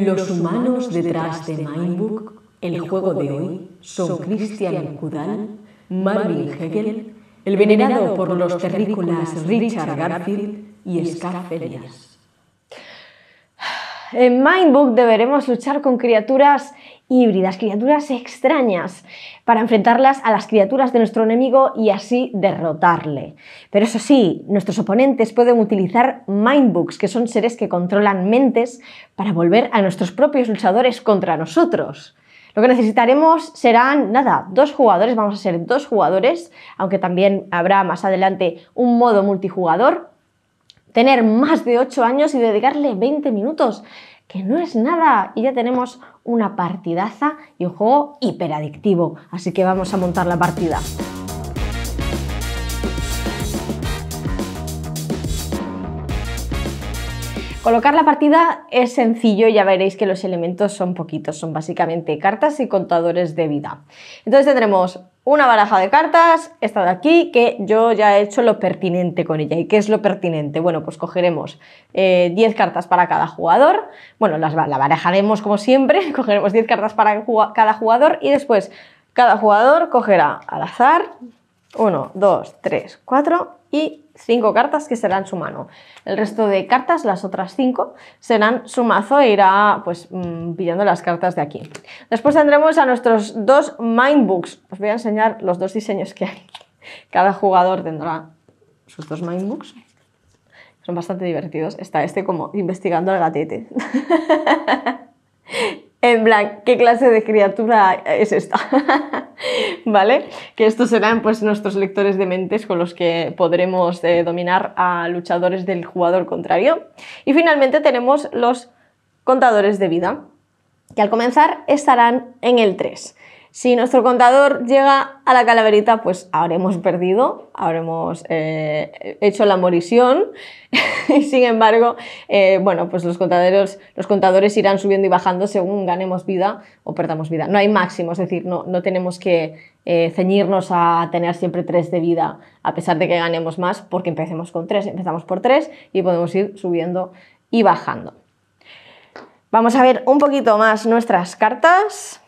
Los humanos detrás de Mindbook, el juego de hoy, son Christian Kudal, Marvin Hegel, el venerado por los terrícolas Richard Garfield y Scarfelias. En Mindbook deberemos luchar con criaturas híbridas, criaturas extrañas, para enfrentarlas a las criaturas de nuestro enemigo y así derrotarle. Pero eso sí, nuestros oponentes pueden utilizar Mindbooks, que son seres que controlan mentes, para volver a nuestros propios luchadores contra nosotros. Lo que necesitaremos serán, nada, dos jugadores, vamos a ser dos jugadores, aunque también habrá más adelante un modo multijugador tener más de 8 años y dedicarle 20 minutos, que no es nada. Y ya tenemos una partidaza y un juego hiperadictivo. Así que vamos a montar la partida. Colocar la partida es sencillo, ya veréis que los elementos son poquitos, son básicamente cartas y contadores de vida. Entonces tendremos una baraja de cartas, esta de aquí, que yo ya he hecho lo pertinente con ella. ¿Y qué es lo pertinente? Bueno, pues cogeremos 10 eh, cartas para cada jugador. Bueno, las, la barajaremos como siempre, cogeremos 10 cartas para cada jugador y después cada jugador cogerá al azar 1, 2, 3, 4 y cinco cartas que serán su mano. El resto de cartas, las otras cinco, serán su mazo e irá pues mm, pillando las cartas de aquí. Después tendremos a nuestros dos Mind Books. Os voy a enseñar los dos diseños que hay. Cada jugador tendrá sus dos Mind Books. Son bastante divertidos. Está este como investigando al gatete. En plan, ¿qué clase de criatura es esta? ¿Vale? Que estos serán pues nuestros lectores de mentes con los que podremos eh, dominar a luchadores del jugador contrario. Y finalmente tenemos los contadores de vida, que al comenzar estarán en el 3. Si nuestro contador llega a la calaverita, pues habremos perdido, habremos eh, hecho la morisión y sin embargo, eh, bueno, pues los contadores, irán subiendo y bajando según ganemos vida o perdamos vida. No hay máximo, es decir, no, no tenemos que eh, ceñirnos a tener siempre tres de vida a pesar de que ganemos más porque empecemos con 3, empezamos por tres y podemos ir subiendo y bajando. Vamos a ver un poquito más nuestras cartas.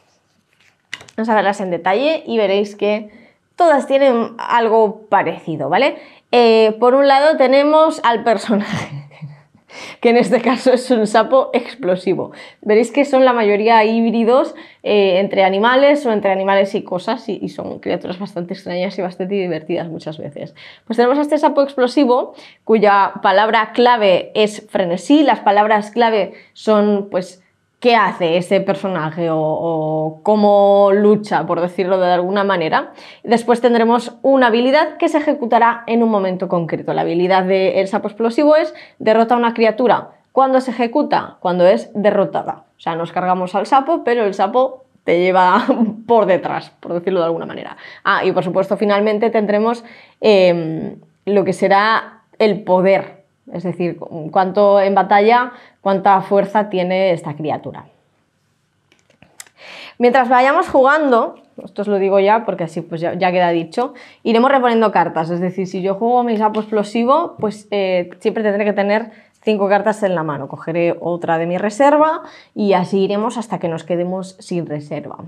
Vamos a verlas en detalle y veréis que todas tienen algo parecido, ¿vale? Eh, por un lado tenemos al personaje, que en este caso es un sapo explosivo. Veréis que son la mayoría híbridos eh, entre animales o entre animales y cosas, y, y, son criaturas bastante extrañas y bastante divertidas muchas veces. Pues tenemos a este sapo explosivo, cuya palabra clave es frenesí, las palabras clave son pues qué hace ese personaje o, cómo lucha, por decirlo de alguna manera. Después tendremos una habilidad que se ejecutará en un momento concreto. La habilidad del el sapo explosivo es derrota a una criatura. ¿Cuándo se ejecuta? Cuando es derrotada. O sea, nos cargamos al sapo, pero el sapo te lleva por detrás, por decirlo de alguna manera. Ah, y por supuesto, finalmente tendremos em, lo que será el poder es decir, cuánto en batalla, cuánta fuerza tiene esta criatura. Mientras vayamos jugando, esto os lo digo ya porque así pues ya, queda dicho, iremos reponiendo cartas. Es decir, si yo juego mi sapo explosivo, pues eh, siempre tendré que tener cinco cartas en la mano. Cogeré otra de mi reserva y así iremos hasta que nos quedemos sin reserva.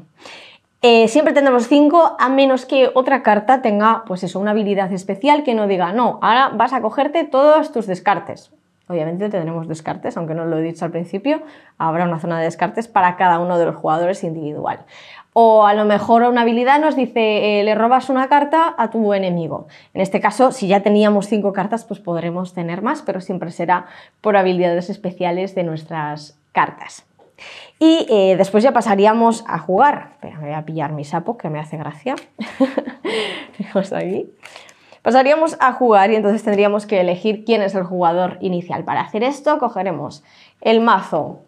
Eh, siempre tendremos 5 a menos que otra carta tenga, pues eso, una habilidad especial que no diga, no, ahora vas a cogerte todos tus descartes. Obviamente tendremos descartes, aunque no lo he dicho al principio, habrá una zona de descartes para cada uno de los jugadores individual. O a lo mejor una habilidad nos dice, eh, le robas una carta a tu enemigo. En este caso, si ya teníamos cinco cartas, pues podremos tener más, pero siempre será por habilidades especiales de nuestras cartas. Y eh, después ya pasaríamos a jugar. me voy a pillar mi sapo, que me hace gracia. Pasaríamos a jugar y entonces tendríamos que elegir quién es el jugador inicial. Para hacer esto cogeremos el mazo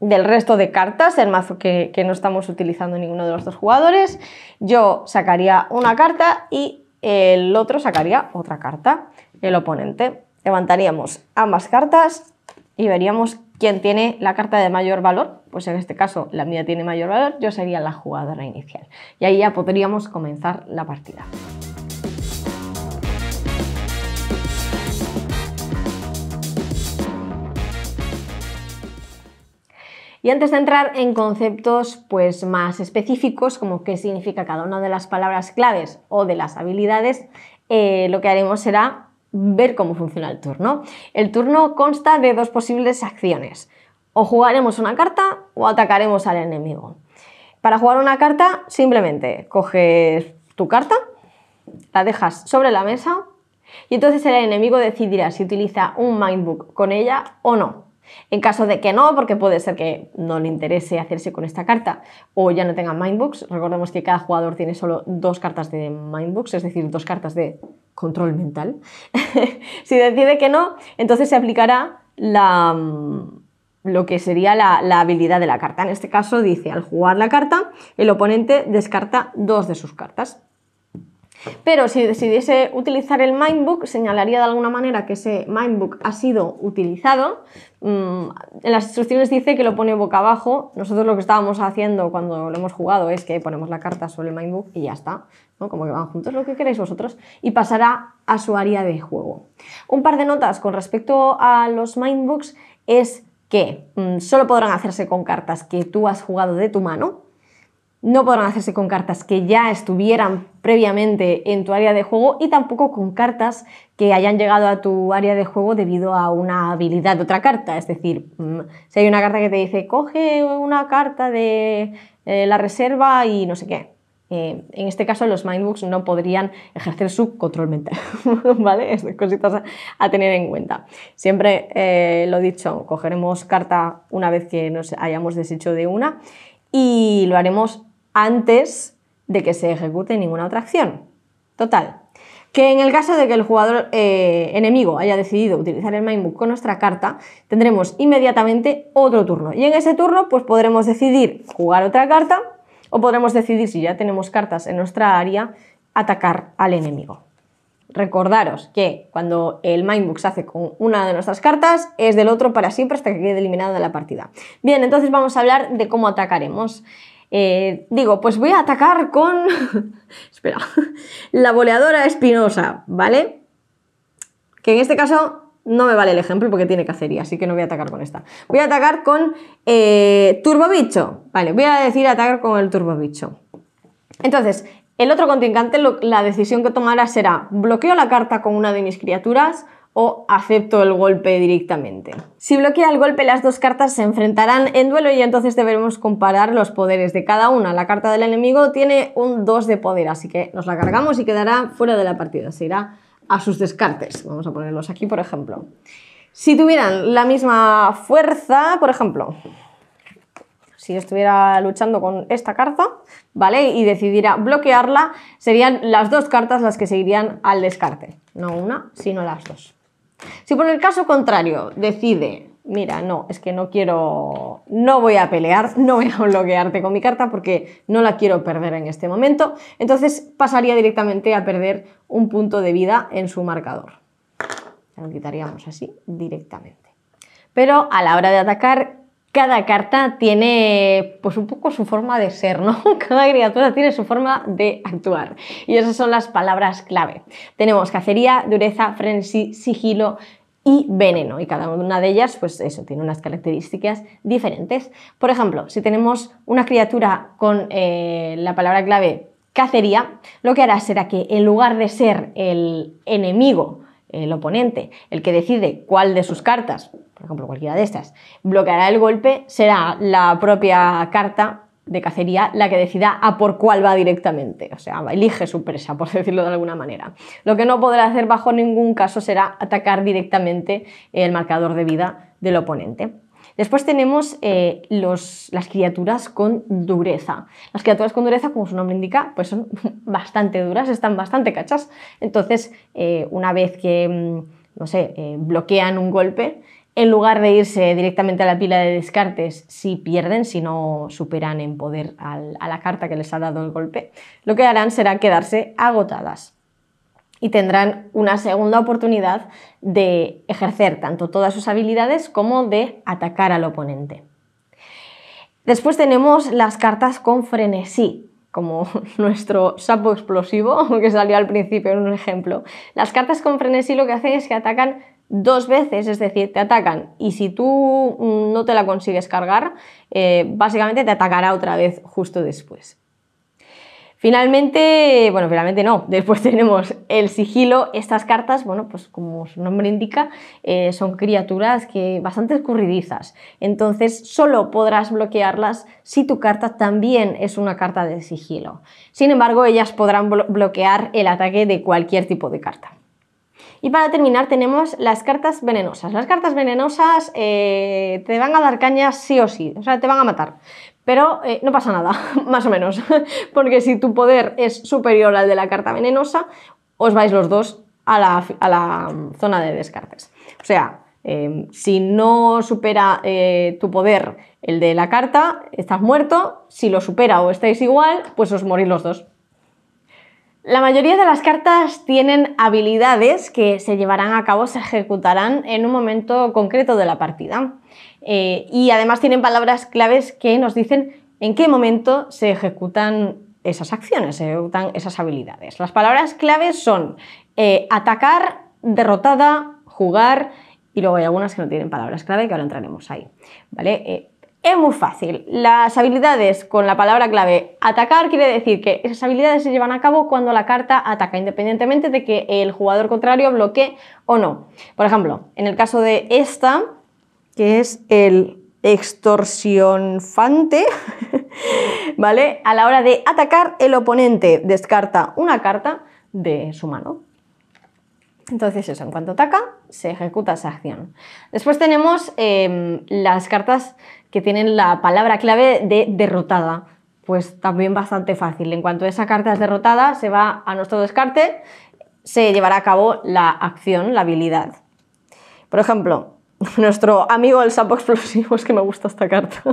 del resto de cartas, el mazo que, que no estamos utilizando ninguno de los dos jugadores. Yo sacaría una carta y el otro sacaría otra carta, el oponente. Levantaríamos ambas cartas y veríamos quien tiene la carta de mayor valor, pues en este caso la mía tiene mayor valor, yo sería la jugadora inicial. Y ahí ya podríamos comenzar la partida. Y antes de entrar en conceptos pues, más específicos, como qué significa cada una de las palabras claves o de las habilidades, eh, lo que haremos será ver cómo funciona el turno. El turno consta de dos posibles acciones. O jugaremos una carta o atacaremos al enemigo. Para jugar una carta, simplemente coges tu carta, la dejas sobre la mesa y entonces el enemigo decidirá si utiliza un Mindbook con ella o no. En caso de que no, porque puede ser que no le interese hacerse con esta carta o ya no tenga Mindbooks, recordemos que cada jugador tiene solo dos cartas de Mindbooks, es decir, dos cartas de control mental. si decide que no, entonces se aplicará mm, lo que sería la habilidad de la carta. En este caso dice, al jugar la carta, el oponente descarta dos de sus cartas. Pero si decidiese utilizar el Mindbook, señalaría de alguna manera que ese Mindbook ha sido utilizado. Mm, en las instrucciones dice que lo pone boca abajo. Nosotros lo que estábamos haciendo cuando lo hemos jugado es que ponemos la carta sobre el Mindbook y ya está. Como que van juntos lo que queréis vosotros. Y pasará a su área de juego. Un par de notas con respecto a los Mindbooks es que mm, solo podrán hacerse con cartas que tú has jugado de tu mano, no podrán hacerse con cartas que ya estuvieran previamente en tu área de juego y tampoco con cartas que hayan llegado a tu área de juego debido a una habilidad de otra carta. Es decir, mm, si hay una carta que te dice, coge una carta de eh, la reserva y no sé qué. Eh, en este caso, los mindbooks no podrían ejercer su control mental, ¿vale? Es cositas a, tener en cuenta. Siempre eh, lo dicho, cogeremos carta una vez que nos hayamos deshecho de una y lo haremos antes de que se ejecute ninguna otra acción. Total. Que en el caso de que el jugador eh, enemigo haya decidido utilizar el Mindbook con nuestra carta, tendremos inmediatamente otro turno. Y en ese turno, pues podremos decidir jugar otra carta o podremos decidir, si ya tenemos cartas en nuestra área, atacar al enemigo. Recordaros que cuando el Mindbook se hace con una de nuestras cartas, es del otro para siempre hasta que quede eliminado de la partida. Bien, entonces vamos a hablar de cómo atacaremos. Eh, digo, pues voy a atacar con... Espera, la boleadora espinosa, ¿vale? Que en este caso no me vale el ejemplo porque tiene cacería, así que no voy a atacar con esta. Voy a atacar con eh, turbobicho. Vale, voy a decir atacar con el turbobicho. Entonces, el otro contingente la decisión que tomará será, bloqueo la carta con una de mis criaturas o acepto el golpe directamente. Si bloquea el golpe, las dos cartas se enfrentarán en duelo y entonces deberemos comparar los poderes de cada una. La carta del enemigo tiene un 2 de poder, así que nos la cargamos y quedará fuera de la partida, se irá a sus descartes. Vamos a ponerlos aquí, por ejemplo. Si tuvieran la misma fuerza, por ejemplo, si estuviera luchando con esta carta, ¿vale? Y decidiera bloquearla, serían las dos cartas las que se irían al descarte. No una, sino las dos. Si por el caso contrario decide, mira, no, es que no quiero, no voy a pelear, no voy a bloquearte con mi carta porque no la quiero perder en este momento, entonces pasaría directamente a perder un punto de vida en su marcador. Lo quitaríamos así directamente. Pero a la hora de atacar, cada carta tiene pues un poco su forma de ser, ¿no? Cada criatura tiene su forma de actuar. Y esas son las palabras clave. Tenemos cacería, dureza, frenesí, sigilo y veneno. Y cada una de ellas, pues eso, tiene unas características diferentes. Por ejemplo, si tenemos una criatura con eh, la palabra clave cacería, lo que hará será que en lugar de ser el enemigo el oponente, el que decide cuál de sus cartas, por ejemplo cualquiera de estas, bloqueará el golpe, será la propia carta de cacería la que decida a por cuál va directamente, o sea, elige su presa, por decirlo de alguna manera. Lo que no podrá hacer bajo ningún caso será atacar directamente el marcador de vida del oponente. Después tenemos eh, las criaturas con dureza. Las criaturas con dureza, como su nombre indica, pues son bastante duras, están bastante cachas. Entonces, eh, una vez que, mm, no sé, eh, bloquean un golpe, en lugar de irse directamente a la pila de descartes si pierden, si no superan en poder a la carta que les ha dado el golpe, lo que harán será quedarse agotadas y tendrán una segunda oportunidad de ejercer tanto todas sus habilidades como de atacar al oponente. Después tenemos las cartas con frenesí, como nuestro sapo explosivo, que salió al principio en un ejemplo. Las cartas con frenesí lo que hacen es que atacan dos veces, es decir, te atacan y si tú mm, no te la consigues cargar, eh, básicamente te atacará otra vez justo después. Finalmente, bueno, finalmente no, después tenemos el sigilo. Estas cartas, bueno, pues como su nombre indica, eh, son criaturas que bastante escurridizas. Entonces, solo podrás bloquearlas si tu carta también es una carta de sigilo. Sin embargo, ellas podrán bloquear el ataque de cualquier tipo de carta. Y para terminar tenemos las cartas venenosas. Las cartas venenosas eh, te van a dar caña sí o sí, o sea, te van a matar. Pero eh, no pasa nada, más o menos, porque si tu poder es superior al de la carta venenosa, os vais los dos a la, mm, zona de descartes. O sea, em, si no supera eh, tu poder el de la carta, estás muerto. Si lo supera o estáis igual, pues os morís los dos. La mayoría de las cartas tienen habilidades que se llevarán a cabo, se ejecutarán en un momento concreto de la partida. Eh, y además tienen palabras claves que nos dicen en qué momento se ejecutan esas acciones, se ejecutan esas habilidades. Las palabras claves son eh, atacar, derrotada, jugar y luego hay algunas que no tienen palabras clave que ahora entraremos ahí. ¿vale? Eh, es muy fácil. Las habilidades con la palabra clave atacar quiere decir que esas habilidades se llevan a cabo cuando la carta ataca, independientemente de que el jugador contrario bloquee o no. Por ejemplo, en el caso de esta, que es el extorsionfante, ¿vale? A la hora de atacar, el oponente descarta una carta de su mano. Entonces eso, en cuanto ataca, se ejecuta esa acción. Después tenemos em, las cartas que tienen la palabra clave de derrotada. Pues también bastante fácil. En cuanto esa carta es derrotada, se va a nuestro descarte, se llevará a cabo la acción, la habilidad. Por ejemplo, nuestro amigo el sapo explosivo, es que me gusta esta carta.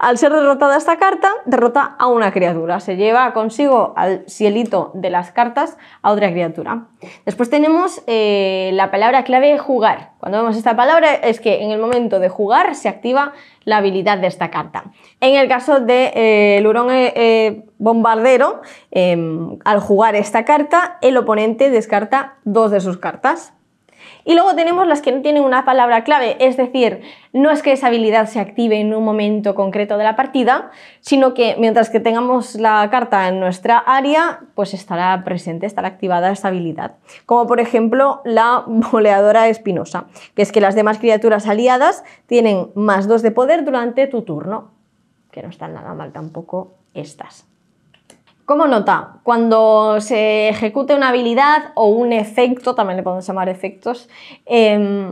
al ser derrotada esta carta, derrota a una criatura. Se lleva consigo al cielito de las cartas a otra criatura. Después tenemos eh, la palabra clave jugar. Cuando vemos esta palabra es que en el momento de jugar se activa la habilidad de esta carta. En el caso del de, eh, eh, bombardero, em, al jugar esta carta, el oponente descarta dos de sus cartas. Y luego tenemos las que no tienen una palabra clave, es decir, no es que esa habilidad se active en un momento concreto de la partida, sino que mientras que tengamos la carta en nuestra área, pues estará presente, estará activada esta habilidad. Como por ejemplo la boleadora espinosa, que es que las demás criaturas aliadas tienen más 2 de poder durante tu turno, que no están nada mal tampoco estas. ¿Cómo nota, cuando se ejecute una habilidad o un efecto, también le podemos llamar efectos, em,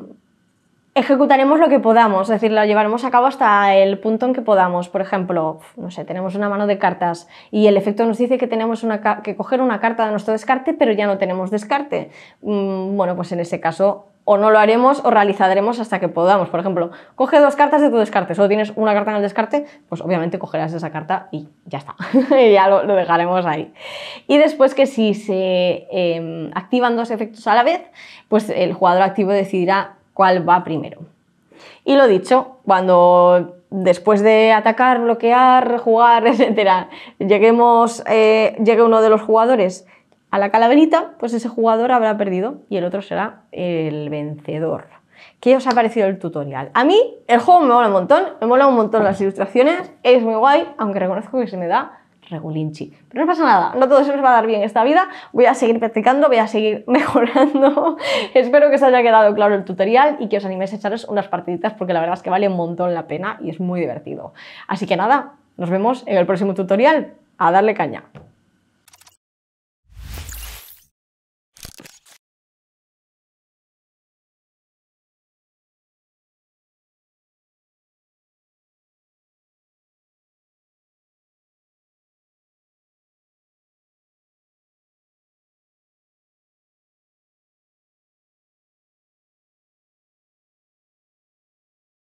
ejecutaremos lo que podamos, es decir, lo llevaremos a cabo hasta el punto en que podamos. Por ejemplo, no sé, tenemos una mano de cartas y el efecto nos dice que tenemos que coger una carta de nuestro descarte, pero ya no tenemos descarte. Mm, bueno, pues en ese caso o no lo haremos o realizaremos hasta que podamos. Por ejemplo, coge dos cartas de tu descarte, solo tienes una carta en el descarte, pues obviamente cogerás esa carta y ya está, ya lo, dejaremos ahí. Y después que si se em, activan dos efectos a la vez, pues el jugador activo decidirá cuál va primero. Y lo dicho, cuando después de atacar, bloquear, jugar, etcétera, lleguemos, eh, llegue uno de los jugadores a la calaverita, pues ese jugador habrá perdido y el otro será el vencedor. ¿Qué os ha parecido el tutorial? A mí el juego me mola un montón, me mola un montón las ilustraciones, es muy guay, aunque reconozco que se me da regulinchi. Pero no pasa nada, no todo se nos va a dar bien esta vida, voy a seguir practicando, voy a seguir mejorando. Espero que os haya quedado claro el tutorial y que os animéis a echaros unas partiditas porque la verdad es que vale un montón la pena y es muy divertido. Así que nada, nos vemos en el próximo tutorial. A darle caña.